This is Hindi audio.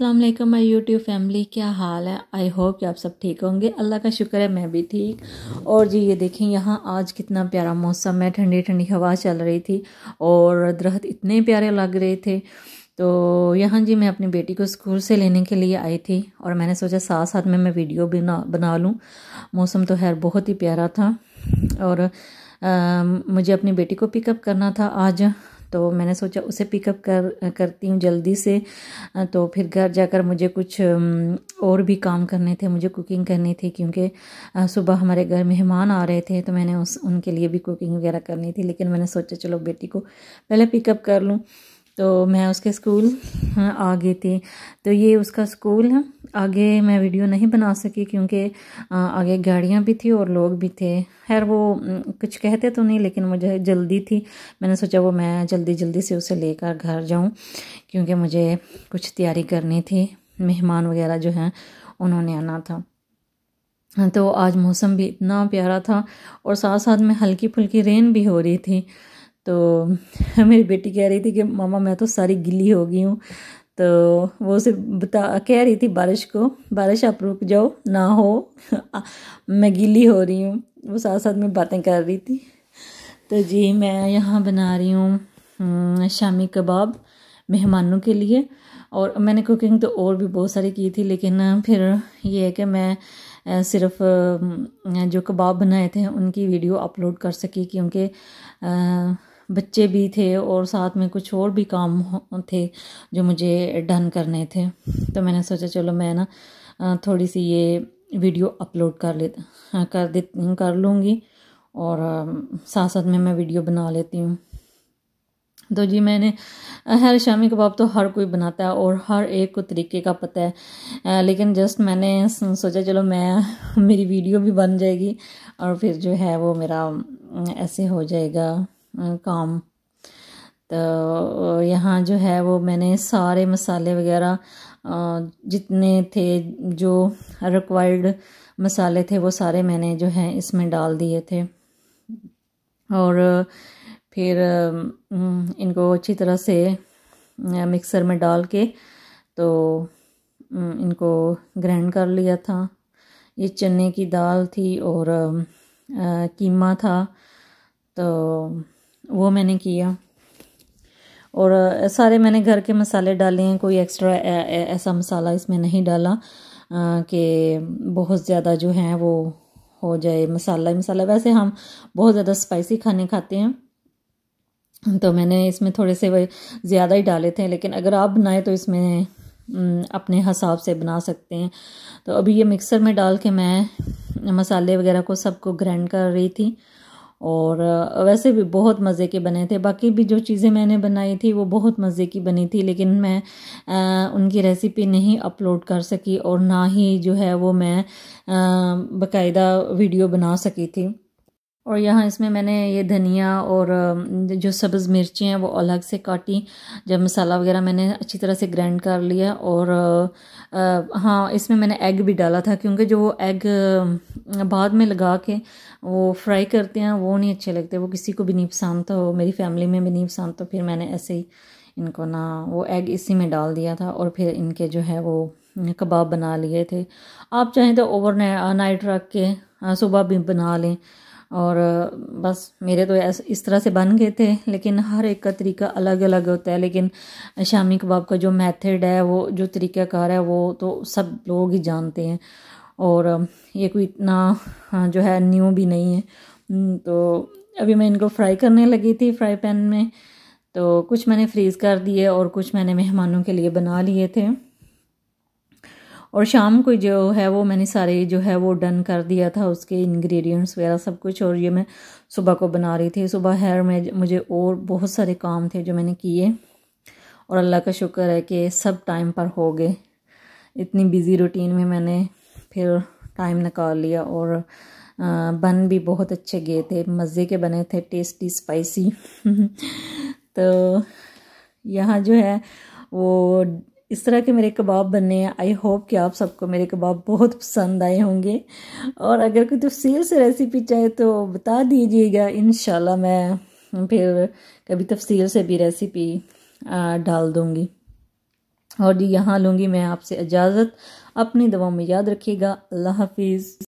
असलम माई यूट्यूब फैमिली क्या हाल है आई होप कि आप सब ठीक होंगे अल्लाह का शुक्र है मैं भी ठीक और जी ये देखें यहाँ आज कितना प्यारा मौसम है ठंडी ठंडी हवा चल रही थी और दरख्त इतने प्यारे लग रहे थे तो यहाँ जी मैं अपनी बेटी को स्कूल से लेने के लिए आई थी और मैंने सोचा साथ साथ में मैं वीडियो भी ना बना लूँ मौसम तो खैर बहुत ही प्यारा था और आ, मुझे अपनी बेटी को पिकअप करना था आज तो मैंने सोचा उसे पिकअप कर करती हूँ जल्दी से तो फिर घर जाकर मुझे कुछ और भी काम करने थे मुझे कुकिंग करनी थी क्योंकि सुबह हमारे घर मेहमान आ रहे थे तो मैंने उस उनके लिए भी कुकिंग वगैरह करनी थी लेकिन मैंने सोचा चलो बेटी को पहले पिकअप कर लूँ तो मैं उसके स्कूल हाँ, आ गई थी तो ये उसका स्कूल है आगे मैं वीडियो नहीं बना सकी क्योंकि आगे गाड़ियाँ भी थी और लोग भी थे खैर वो कुछ कहते तो नहीं लेकिन मुझे जल्दी थी मैंने सोचा वो मैं जल्दी जल्दी से उसे लेकर घर जाऊँ क्योंकि मुझे कुछ तैयारी करनी थी मेहमान वगैरह जो हैं उन्होंने आना था तो आज मौसम भी इतना प्यारा था और साथ साथ में हल्की फुल्की रेन भी हो रही थी तो मेरी बेटी कह रही थी कि मामा मैं तो सारी गिली हो गई हूँ तो वो सिर्फ बता कह रही थी बारिश को बारिश आप रुक जाओ ना हो मैं गिली हो रही हूँ वो साथ साथ में बातें कर रही थी तो जी मैं यहाँ बना रही हूँ हम्म, शामी कबाब मेहमानों के लिए और मैंने कुकिंग तो और भी बहुत सारी की थी लेकिन फिर ये है कि मैं सिर्फ जो कबाब बनाए थे उनकी वीडियो अपलोड कर सकी क्योंकि बच्चे भी थे और साथ में कुछ और भी काम थे जो मुझे डन करने थे तो मैंने सोचा चलो मैं ना थोड़ी सी ये वीडियो अपलोड कर ले हाँ, कर दे कर लूँगी और साथ साथ में मैं वीडियो बना लेती हूँ तो जी मैंने हर शामी कबाब तो हर कोई बनाता है और हर एक को तरीके का पता है लेकिन जस्ट मैंने सोचा चलो मैं मेरी वीडियो भी बन जाएगी और फिर जो है वो मेरा ऐसे हो जाएगा काम तो यहाँ जो है वो मैंने सारे मसाले वगैरह जितने थे जो रिक्वायर्ड मसाले थे वो सारे मैंने जो है इसमें डाल दिए थे और फिर इनको अच्छी तरह से मिक्सर में डाल के तो इनको ग्राइंड कर लिया था ये चने की दाल थी और कीमा था तो वो मैंने किया और सारे मैंने घर के मसाले डाले हैं कोई एक्स्ट्रा ऐसा मसाला इसमें नहीं डाला कि बहुत ज़्यादा जो है वो हो जाए मसाला ही मसाला वैसे हम बहुत ज़्यादा स्पाइसी खाने खाते हैं तो मैंने इसमें थोड़े से वह ज़्यादा ही डाले थे लेकिन अगर आप बनाए तो इसमें अपने हिसाब से बना सकते हैं तो अभी ये मिक्सर में डाल के मैं मसाले वगैरह को सबको ग्राइंड कर रही थी और वैसे भी बहुत मज़े के बने थे बाकी भी जो चीज़ें मैंने बनाई थी वो बहुत मज़े की बनी थी लेकिन मैं उनकी रेसिपी नहीं अपलोड कर सकी और ना ही जो है वो मैं बाकायदा वीडियो बना सकी थी और यहाँ इसमें मैंने ये धनिया और जो सब्ज़ मिर्ची हैं वो अलग से काटी जब मसाला वगैरह मैंने अच्छी तरह से ग्राइंड कर लिया और हाँ इसमें मैंने एग भी डाला था क्योंकि जो वो एग बाद में लगा के वो फ्राई करते हैं वो नहीं अच्छे लगते वो किसी को भी नहीं पसंद तो मेरी फैमिली में भी नहीं पसंद तो फिर मैंने ऐसे ही इनको ना वो एग इसी में डाल दिया था और फिर इनके जो है वो कबाब बना लिए थे आप चाहें तो ओवर नाइट रख के सुबह भी बना लें और बस मेरे तो इस तरह से बन गए थे लेकिन हर एक का तरीका अलग अलग होता है लेकिन शामी कबाब का जो मेथड है वो जो तरीक़ाकार है वो तो सब लोग ही जानते हैं और ये कोई इतना हाँ, जो है न्यू भी नहीं है हम्म, तो अभी मैं इनको फ्राई करने लगी थी फ्राई पैन में तो कुछ मैंने फ्रीज़ कर दिए और कुछ मैंने मेहमानों के लिए बना लिए थे और शाम को जो है वो मैंने सारे जो है वो डन कर दिया था उसके इंग्रेडिएंट्स वगैरह सब कुछ और ये मैं सुबह को बना रही थी सुबह हेयर में मुझे और बहुत सारे काम थे जो मैंने किए और अल्लाह का शुक्र है कि सब टाइम पर हो गए इतनी बिज़ी रूटीन में मैंने फिर टाइम निकाल लिया और बन भी बहुत अच्छे गए थे मज़े के बने थे टेस्टी स्पाइसी तो यहाँ जो है वो इस तरह के मेरे कबाब बने हैं आई होप कि आप सबको मेरे कबाब बहुत पसंद आए होंगे और अगर कोई तफसील तो से रेसिपी चाहे तो बता दीजिएगा इन मैं फिर कभी तफसील से भी रेसिपी डाल दूँगी और जी यहाँ लूँगी मैं आपसे इजाज़त अपनी दवाओं में याद रखिएगा अल्लाह हाफिज़